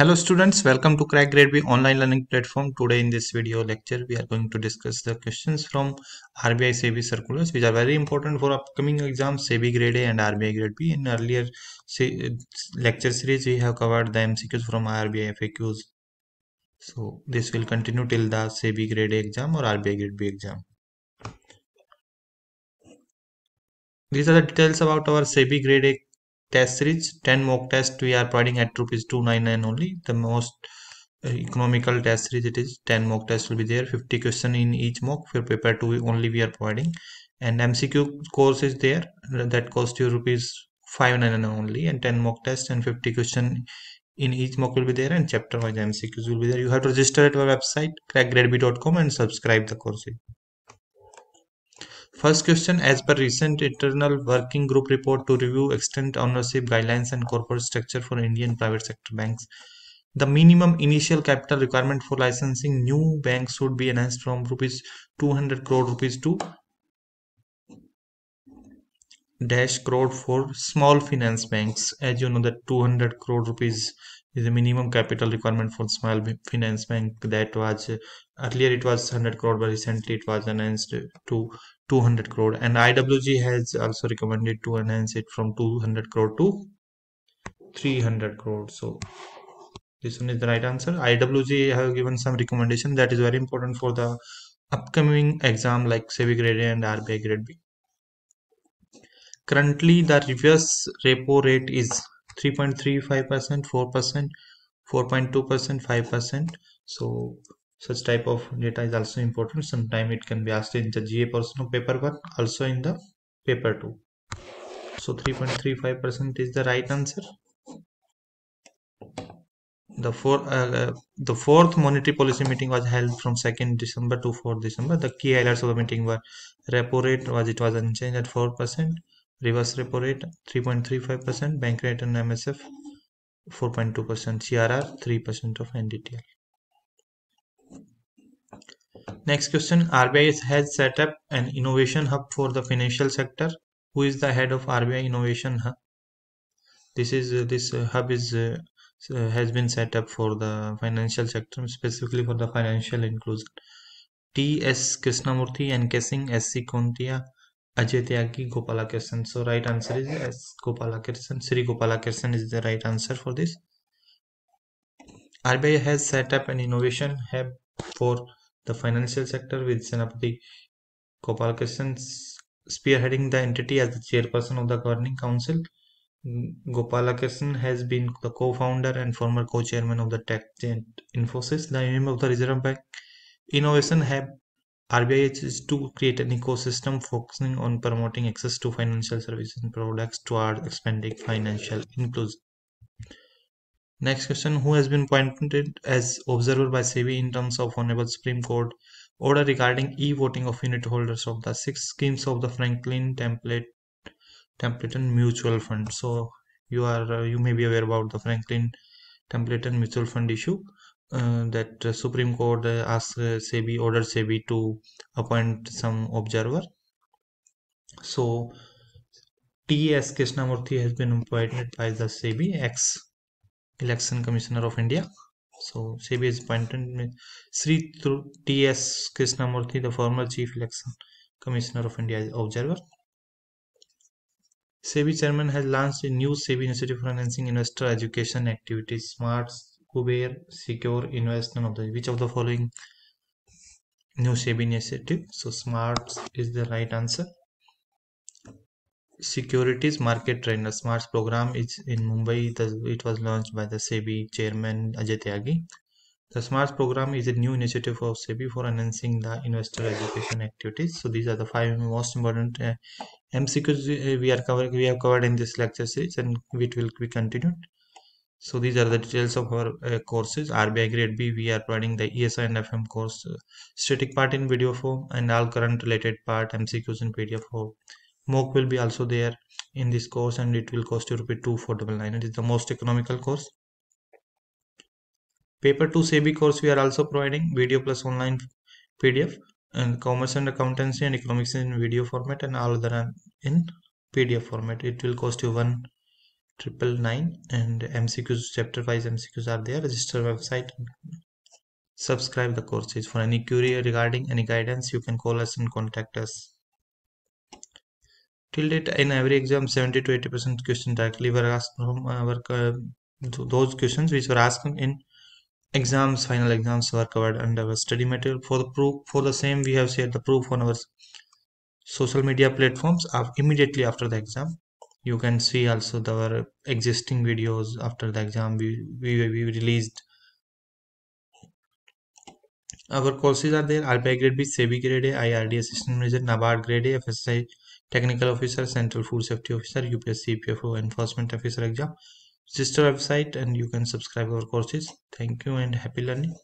Hello students, welcome to Crack Grade B online learning platform. Today in this video lecture, we are going to discuss the questions from RBI SEBI circulars, which are very important for upcoming exams, SEBI Grade A and RBI Grade B. In earlier lecture series, we have covered the MCQs from RBI FAQs. So this will continue till the SEBI Grade A exam or RBI Grade B exam. These are the details about our SEBI Grade A test series 10 mock test we are providing at rupees 299 only the most uh, economical test series it is 10 mock test will be there 50 question in each mock for paper 2 only we are providing and mcq course is there that cost you rupees 599 only and 10 mock test and 50 question in each mock will be there and chapter wise mcqs will be there you have to register at our website crackgradeby.com and subscribe the course First question, as per recent internal working group report to review extent ownership guidelines and corporate structure for Indian private sector banks, the minimum initial capital requirement for licensing new banks should be enhanced from rupees 200 crore rupees to dash crore for small finance banks. As you know that 200 crore rupees is the minimum capital requirement for small finance bank that was earlier it was 100 crore but recently it was announced to 200 crore and IWG has also recommended to enhance it from 200 crore to 300 crore so this one is the right answer IWG have given some recommendation that is very important for the upcoming exam like SEBI grade A and RBI grade B currently the reverse repo rate is 3.35%, 4%, 4.2%, 5%. So such type of data is also important. Sometimes it can be asked in the GA paper 1, also in the paper 2. So 3.35% is the right answer. The, four, uh, uh, the fourth monetary policy meeting was held from 2nd December to 4th December. The key highlights of the meeting were repo rate was it was unchanged at 4% reverse repo rate 3.35%, bank rate and MSF 4.2%, CRR 3% of NDTL. Next question RBI has set up an innovation hub for the financial sector. Who is the head of RBI innovation hub? This is uh, this uh, hub is uh, has been set up for the financial sector specifically for the financial inclusion. T S Krishnamurthy and Kesing S C Kontia Ajay Tyagi Gopala Krishna so right answer is S Gopala Krishna Shri Gopala Krishna is the right answer for this RBI has set up an innovation hub for the financial sector with Senapathy Gopal Krishna spearheading the entity as the chairperson of the governing council Gopala Krishna has been the cofounder and former cochairman of the tech Infosys the name of the reserve bank innovation have RBI is to create an ecosystem focusing on promoting access to financial services and products towards expanding financial inclusion. Next question Who has been appointed as observer by SEBI in terms of Honorable Supreme Court order regarding e voting of unit holders of the six schemes of the Franklin template, Templeton Mutual Fund? So, you are uh, you may be aware about the Franklin Templeton Mutual Fund issue uh, that uh, Supreme Court uh, asks uh, SEBI order SEBI to appoint some observer. So T.S. Krishnamurthy has been appointed by the SEBI ex election commissioner of India. So SEBI has appointed Sri T.S. Krishnamurthy, the former chief election commissioner of India observer. SEBI chairman has launched a new SEBI initiative for Financing investor education activities, smart Kuber, Secure, Invest, none of the which of the following new SEBI initiative? So SMARTS is the right answer. Securities Market Trainer SMARTS program is in Mumbai. It was launched by the SEBI chairman Ajay Tyagi. The SMARTS program is a new initiative of SEBI for enhancing the investor education activities. So these are the five most important uh, MCQs we are covering. We have covered in this lecture series, and it will be continued so these are the details of our uh, courses RBI grade B we are providing the ESI and FM course uh, static part in video form and all current related part MCQs in PDF form mock will be also there in this course and it will cost you rupees 2499 it is the most economical course paper 2 SEBI course we are also providing video plus online PDF and commerce and accountancy and economics in video format and all other in PDF format it will cost you one triple nine and mcqs chapter wise mcqs are there register website subscribe the courses for any query regarding any guidance you can call us and contact us till date in every exam 70 to 80 percent questions directly were asked from our uh, those questions which were asked in exams final exams were covered under our study material for the proof for the same we have shared the proof on our social media platforms immediately after the exam you can see also the, our existing videos after the exam we, we, we released our courses are there RBI grade B, SEBI grade A, IRD assistant manager, NABARD grade A, FSI technical officer, central food safety officer, UPS CPFO enforcement officer exam. Sister website and you can subscribe our courses. Thank you and happy learning.